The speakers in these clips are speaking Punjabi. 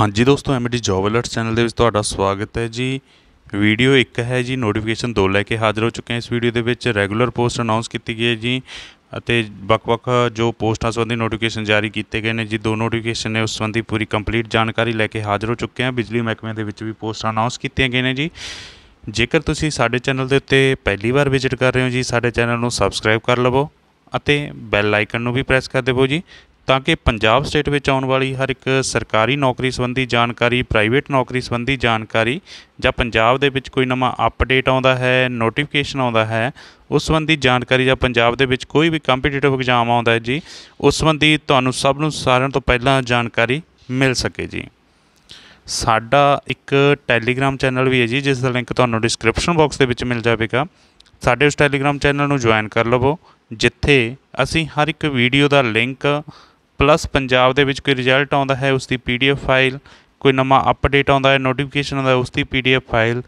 ਹਾਂਜੀ ਦੋਸਤੋ ਐਮਡੀ ਜੌਬ ਅਲਰਟਸ ਚੈਨਲ ਦੇ ਵਿੱਚ ਤੁਹਾਡਾ ਸਵਾਗਤ ਹੈ ਜੀ ਵੀਡੀਓ ਇੱਕ ਹੈ ਜੀ ਨੋਟੀਫਿਕੇਸ਼ਨ ਦੋ ਲੈ ਕੇ ਹਾਜ਼ਰ ਹੋ ਚੁੱਕੇ ਹਾਂ ਇਸ ਵੀਡੀਓ ਦੇ ਵਿੱਚ ਰੈਗੂਲਰ ਪੋਸਟ ਅਨਾਉਂਸ ਕੀਤੀ ਗਈ ਹੈ ਜੀ ਅਤੇ ਵੱਖ-ਵੱਖ ਜੋ ਪੋਸਟਾਂ ਸੰਬੰਧੀ ਨੋਟੀਫਿਕੇਸ਼ਨ ਜਾਰੀ ਕੀਤੇ ਗਏ ਨੇ ਜੀ ਦੋ ਨੋਟੀਫਿਕੇਸ਼ਨ ਨੇ ਉਸ ਸੰਬੰਧੀ ਪੂਰੀ ਕੰਪਲੀਟ ਜਾਣਕਾਰੀ ਲੈ ਕੇ ਹਾਜ਼ਰ ਹੋ ਚੁੱਕੇ ਹਾਂ ਬਿਜਲੀ ਮਹਿਕਮੇ ਦੇ ਵਿੱਚ ਵੀ ਪੋਸਟਾਂ ਅਨਾਉਂਸ ਕੀਤੀਆਂ ਗਈਆਂ ਨੇ ਜੀ ਜੇਕਰ ਤੁਸੀਂ ਸਾਡੇ ਚੈਨਲ ਦੇ ਉੱਤੇ ਪਹਿਲੀ ਵਾਰ ਵਿਜ਼ਿਟ ਕਰ ਰਹੇ ਹੋ ਜੀ ਸਾਡੇ ਚੈਨਲ ਨੂੰ ਸਬਸਕ੍ਰਾਈਬ ਕਰ ਲਵੋ ਅਤੇ ਬੈਲ ਆਈਕਨ ਨੂੰ ਵੀ ਪ੍ਰੈਸ ਕਰ ਦੇਵੋ ਜੀ ਤਾਂ ਕਿ ਪੰਜਾਬ ਸਟੇਟ ਵਿੱਚ ਆਉਣ ਵਾਲੀ ਹਰ ਇੱਕ ਸਰਕਾਰੀ ਨੌਕਰੀ ਸੰਬੰਧੀ ਜਾਣਕਾਰੀ ਪ੍ਰਾਈਵੇਟ ਨੌਕਰੀ ਸੰਬੰਧੀ ਜਾਣਕਾਰੀ ਜਾਂ ਪੰਜਾਬ ਦੇ ਵਿੱਚ ਕੋਈ ਨਵਾਂ ਅਪਡੇਟ ਆਉਂਦਾ ਹੈ ਨੋਟੀਫਿਕੇਸ਼ਨ ਆਉਂਦਾ ਹੈ ਉਸ ਸੰਬੰਧੀ ਜਾਣਕਾਰੀ ਜਾਂ ਪੰਜਾਬ ਦੇ ਵਿੱਚ ਕੋਈ ਵੀ ਕੰਪੀਟੀਟਿਵ ਐਗਜ਼ਾਮ ਆਉਂਦਾ ਹੈ ਜੀ ਉਸ ਸੰਬੰਧੀ ਤੁਹਾਨੂੰ ਸਭ ਨੂੰ ਸਾਰਿਆਂ ਤੋਂ ਪਹਿਲਾਂ ਜਾਣਕਾਰੀ ਮਿਲ ਸਕੇ ਜੀ ਸਾਡਾ ਇੱਕ ਟੈਲੀਗ੍ਰam ਚੈਨਲ ਵੀ ਹੈ ਜੀ ਜਿਸ ਦਾ ਲਿੰਕ ਤੁਹਾਨੂੰ ਡਿਸਕ੍ਰਿਪਸ਼ਨ ਬਾਕਸ ਦੇ ਵਿੱਚ ਮਿਲ ਜਾਵੇਗਾ ਸਾਡੇ ਉਸ ਟੈਲੀਗ੍ਰam ਚੈਨਲ ਨੂੰ ਜੁਆਇਨ ਕਰ ਲਵੋ ਜਿੱਥੇ ਅਸੀਂ ਹਰ ਇੱਕ ਵੀਡੀਓ ਦਾ ਲਿੰਕ ਪਲੱਸ ਪੰਜਾਬ ਦੇ ਵਿੱਚ ਕੋਈ ਰਿਜ਼ਲਟ ਆਉਂਦਾ ਹੈ ਉਸ ਦੀ ਪੀਡੀਐਫ ਫਾਈਲ ਕੋਈ ਨਵਾਂ ਅਪਡੇਟ ਆਉਂਦਾ ਹੈ ਨੋਟੀਫਿਕੇਸ਼ਨ ਆਉਂਦਾ ਹੈ ਉਸ ਦੀ ਪੀਡੀਐਫ ਫਾਈਲ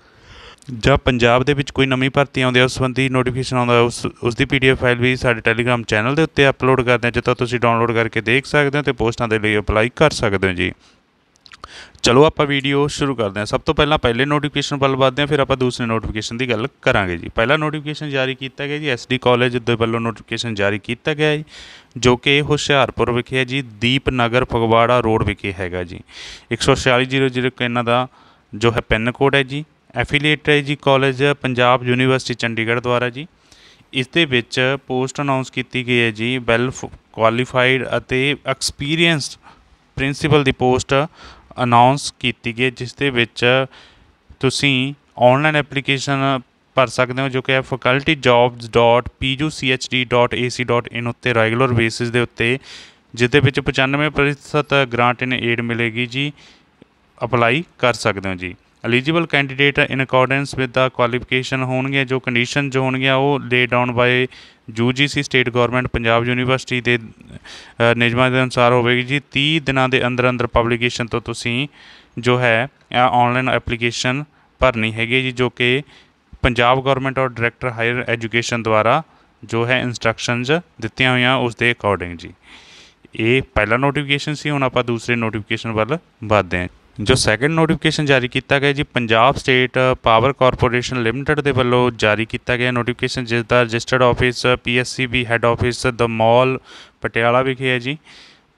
ਜਾਂ ਪੰਜਾਬ ਦੇ ਵਿੱਚ ਕੋਈ ਨਵੀਂ ਭਰਤੀ ਆਉਂਦੀ ਹੈ ਉਸ ਸੰਬੰਧੀ ਨੋਟੀਫਿਕੇਸ਼ਨ ਆਉਂਦਾ ਉਸ ਉਸ ਦੀ ਪੀਡੀਐਫ ਫਾਈਲ ਵੀ ਸਾਡੇ ਟੈਲੀਗ੍ਰਾਮ ਚੈਨਲ ਦੇ ਉੱਤੇ ਅਪਲੋਡ ਕਰਦੇ ਹਾਂ ਜਿੱਥੋਂ ਤੁਸੀਂ ਡਾਊਨਲੋਡ ਕਰਕੇ ਦੇਖ ਸਕਦੇ ਹੋ ਤੇ ਪੋਸਟਾਂ ਦੇ ਲਈ ਅਪਲਾਈ ਕਰ ਸਕਦੇ ਹੋ ਜੀ ਚਲੋ ਆਪਾਂ ਵੀਡੀਓ ਸ਼ੁਰੂ ਕਰਦੇ ਹਾਂ ਸਭ ਤੋਂ ਪਹਿਲਾਂ ਪਹਿਲੇ ਨੋਟੀਫਿਕੇਸ਼ਨ ਵੱਲ ਵਧਦੇ ਹਾਂ ਫਿਰ ਆਪਾਂ ਦੂਸਰੇ ਨੋਟੀਫਿਕੇਸ਼ਨ ਦੀ ਗੱਲ ਕਰਾਂਗੇ ਜੀ ਪਹਿਲਾ ਨੋਟੀਫਿਕੇਸ਼ਨ ਜਾਰੀ ਕੀਤਾ ਗਿਆ ਜੀ ਐਸਡੀ ਕਾਲਜ ਦੇ ਵੱਲੋਂ ਨੋਟੀਫਿਕੇਸ਼ਨ ਜਾਰੀ ਕੀਤਾ ਗਿਆ ਜੀ ਜੋ ਕਿ ਹੁਸ਼ਿਆਰਪੁਰ ਵਿਖੇ ਹੈ ਜੀ ਦੀਪ ਨਗਰ ਫਗਵਾੜਾ ਰੋਡ ਵਿਖੇ ਹੈਗਾ ਜੀ 14600 ਇਹਨਾਂ ਦਾ ਜੋ ਹੈ ਪਿੰਨ ਕੋਡ ਹੈ ਜੀ ਐਫੀਲੀਏਟ ਹੈ ਜੀ ਕਾਲਜ ਪੰਜਾਬ ਯੂਨੀਵਰਸਿਟੀ ਚੰਡੀਗੜ੍ਹ ਦੁਆਰਾ ਜੀ ਇਸ ਦੇ ਵਿੱਚ ਪੋਸਟ ਅਨਾਉਂਸ ਕੀਤੀ ਗਈ ਹੈ ਜੀ ਵੈਲ ਕੁਆਲੀਫਾਈਡ ਅਤੇ ਐਕਸਪੀਰੀਅੰਸਡ ਪ੍ਰਿੰਸੀਪਲ ਦੀ ਪੋਸਟ ਅਨਾਉਂਸ ਕੀਤੀ ਗਈ ਜਿਸ ਦੇ ਵਿੱਚ ਤੁਸੀਂ ਆਨਲਾਈਨ ਐਪਲੀਕੇਸ਼ਨ ਭਰ ਸਕਦੇ ਹੋ ਜੋ ਕਿ ਹੈ facultyjobs.puchd.ac.in ਉੱਤੇ ਰੈਗੂਲਰ ਬੇਸਿਸ ਦੇ ਉੱਤੇ ਜਿਸ ਵਿੱਚ 95% ਗ੍ਰਾਂਟ ਇਨ ਏਡ ਮਿਲੇਗੀ ਜੀ ਅਪਲਾਈ ਕਰ ਸਕਦੇ ਹੋ ਜੀ eligible candidate in accordance with the qualification ਹੋਣਗੇ ਜੋ ਕੰਡੀਸ਼ਨ ਜੋ ਹੋਣਗੀਆਂ ਉਹ lay down by UGC state government Punjab university ਦੇ ਨਿਯਮਾਂ ਦੇ ਅਨੁਸਾਰ ਹੋਵੇਗੀ ਜੀ 30 ਦਿਨਾਂ ਦੇ ਅੰਦਰ ਅੰਦਰ ਪਬਲੀਕੇਸ਼ਨ ਤੋਂ ਤੁਸੀਂ ਜੋ ਹੈ ਆ ਆਨਲਾਈਨ ਐਪਲੀਕੇਸ਼ਨ ਭਰਨੀ ਹੈਗੀ ਜੀ ਜੋ ਕਿ ਪੰਜਾਬ ਗਵਰਨਮੈਂਟ ਔਰ ਡਾਇਰੈਕਟਰ ਹਾਇਰ ਐਜੂਕੇਸ਼ਨ ਦੁਆਰਾ ਜੋ ਹੈ ਇਨਸਟਰਕਸ਼ਨਸ ਦਿੱਤੀਆਂ ਹੋਈਆਂ ਉਸ ਦੇ ਅਕੋਰਡਿੰਗ ਜੀ ਇਹ ਪਹਿਲਾ ਨੋਟੀਫਿਕੇਸ਼ਨ ਸੀ ਹੁਣ ਆਪਾਂ ਦੂਸਰੇ ਨੋਟੀਫਿਕੇਸ਼ਨ ਵੱਲ ਵਧਦੇ ਹਾਂ ਜੋ ਸੈਕੰਡ ਨੋਟੀਫਿਕੇਸ਼ਨ ਜਾਰੀ ਕੀਤਾ ਗਿਆ ਜੀ Punjab state power corporation limited ਦੇ ਵੱਲੋਂ ਜਾਰੀ ਕੀਤਾ ਗਿਆ ਨੋਟੀਫਿਕੇਸ਼ਨ ਜਿਸ ਦਾ registered office PSCB head office the mall Patiala ਵਿਖੇ ਹੈ ਜੀ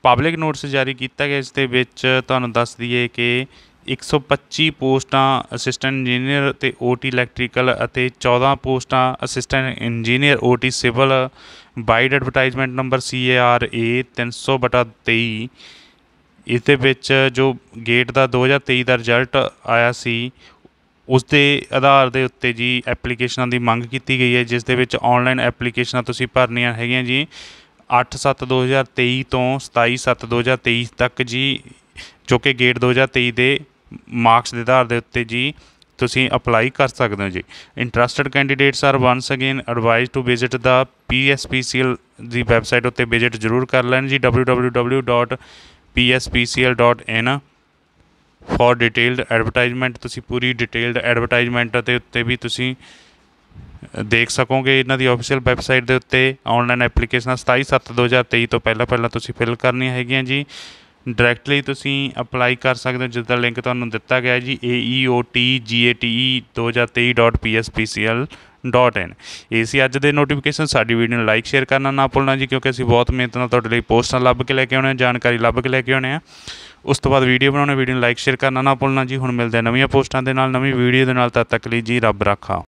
ਪਬਲਿਕ ਨੋਟਿਸ ਜਾਰੀ ਕੀਤਾ ਗਿਆ ਇਸ ਦੇ ਵਿੱਚ ਤੁਹਾਨੂੰ ਦੱਸ ਦਈਏ ਕਿ 125 ਪੋਸਟਾਂ ਅਸਿਸਟੈਂਟ ਇੰਜੀਨੀਅਰ ਤੇ ਓਟੀ ਇਲੈਕਟ੍ਰੀਕਲ ਅਤੇ 14 ਪੋਸਟਾਂ assistant engineer OT civil vide advertisement number CARA 300/23 ਇਸ ਦੇ ਵਿੱਚ ਜੋ ਗੇਟ ਦਾ 2023 ਦਾ ਰਿਜ਼ਲਟ ਆਇਆ ਸੀ ਉਸ ਦੇ ਆਧਾਰ ਦੇ ਉੱਤੇ ਜੀ ਐਪਲੀਕੇਸ਼ਨਾਂ ਦੀ ਮੰਗ ਕੀਤੀ ਗਈ ਹੈ ਜਿਸ ਦੇ ਵਿੱਚ ਆਨਲਾਈਨ ਐਪਲੀਕੇਸ਼ਨਾਂ ਤੁਸੀਂ ਭਰਨੀਆਂ ਹੈਗੀਆਂ ਜੀ 8/7/2023 ਤੋਂ 27/7/2023 ਤੱਕ ਜੀ ਜੋ ਕਿ ਗੇਟ 2023 ਦੇ ਮਾਰਕਸ ਦੇ ਆਧਾਰ ਦੇ ਉੱਤੇ ਜੀ ਤੁਸੀਂ ਅਪਲਾਈ ਕਰ ਸਕਦੇ ਹੋ ਜੀ interested candidates are once again advise to visit the PSPCL ਦੀ ਵੈਬਸਾਈਟ ਉੱਤੇ ਵਿਜ਼ਿਟ ਜ਼ਰੂਰ ਕਰ ਲੈਣ ਜੀ www. pspcl.in for detailed advertisement ਤੁਸੀਂ ਪੂਰੀ ਡਿਟੇਲਡ ਐਡਵਰਟਾਈਜ਼ਮੈਂਟ ਤੇ ਉੱਤੇ ਵੀ ਤੁਸੀਂ ਦੇਖ ਸਕੋਗੇ ਇਹਨਾਂ ਦੀ ਅਫੀਸ਼ੀਅਲ ਵੈਬਸਾਈਟ ਦੇ ਉੱਤੇ ਆਨਲਾਈਨ ਐਪਲੀਕੇਸ਼ਨਾਂ 27/7/2023 ਤੋਂ ਪਹਿਲਾਂ ਪਹਿਲਾਂ ਤੁਸੀਂ ਫਿਲ ਕਰਨੀਆਂ ਹੈਗੀਆਂ ਜੀ ਡਾਇਰੈਕਟਲੀ ਤੁਸੀਂ ਅਪਲਾਈ ਕਰ ਸਕਦੇ ਹੋ ਜਿਸ ਦਾ ਲਿੰਕ ਤੁਹਾਨੂੰ ਦਿੱਤਾ ਗਿਆ ਜੀ aeotgate2023.pspcl www.ecn.in ਇਹ ਸੀ ਅੱਜ ਦੇ ਨੋਟੀਫਿਕੇਸ਼ਨ ਸਾਡੀ ਵੀਡੀਓ ਨੂੰ ਲਾਈਕ ਸ਼ੇਅਰ ਕਰਨਾ ਨਾ ਭੁੱਲਣਾ ਜੀ ਕਿਉਂਕਿ ਅਸੀਂ ਬਹੁਤ ਮਿਹਨਤ ਨਾਲ ਤੁਹਾਡੇ ਲਈ ਪੋਸਟਾਂ ਲੱਭ ਕੇ ਲੈ ਕੇ ਆਉਣੇ ਆ ਜਾਣਕਾਰੀ ਲੱਭ ਕੇ ਲੈ ਕੇ ਆਉਣੇ ਆ ਉਸ ਤੋਂ ਬਾਅਦ ਵੀਡੀਓ ਬਣਾਉਣੇ ਵੀਡੀਓ ਨੂੰ ਲਾਈਕ ਸ਼ੇਅਰ ਕਰਨਾ ਨਾ ਭੁੱਲਣਾ ਜੀ ਹੁਣ ਮਿਲਦੇ ਆ ਨਵੀਆਂ ਪੋਸਟਾਂ ਦੇ ਨਾਲ ਨਵੀਂ ਵੀਡੀਓ ਦੇ ਨਾਲ ਤਦ ਤੱਕ ਲਈ ਜੀ ਰੱਬ ਰਾਖਾ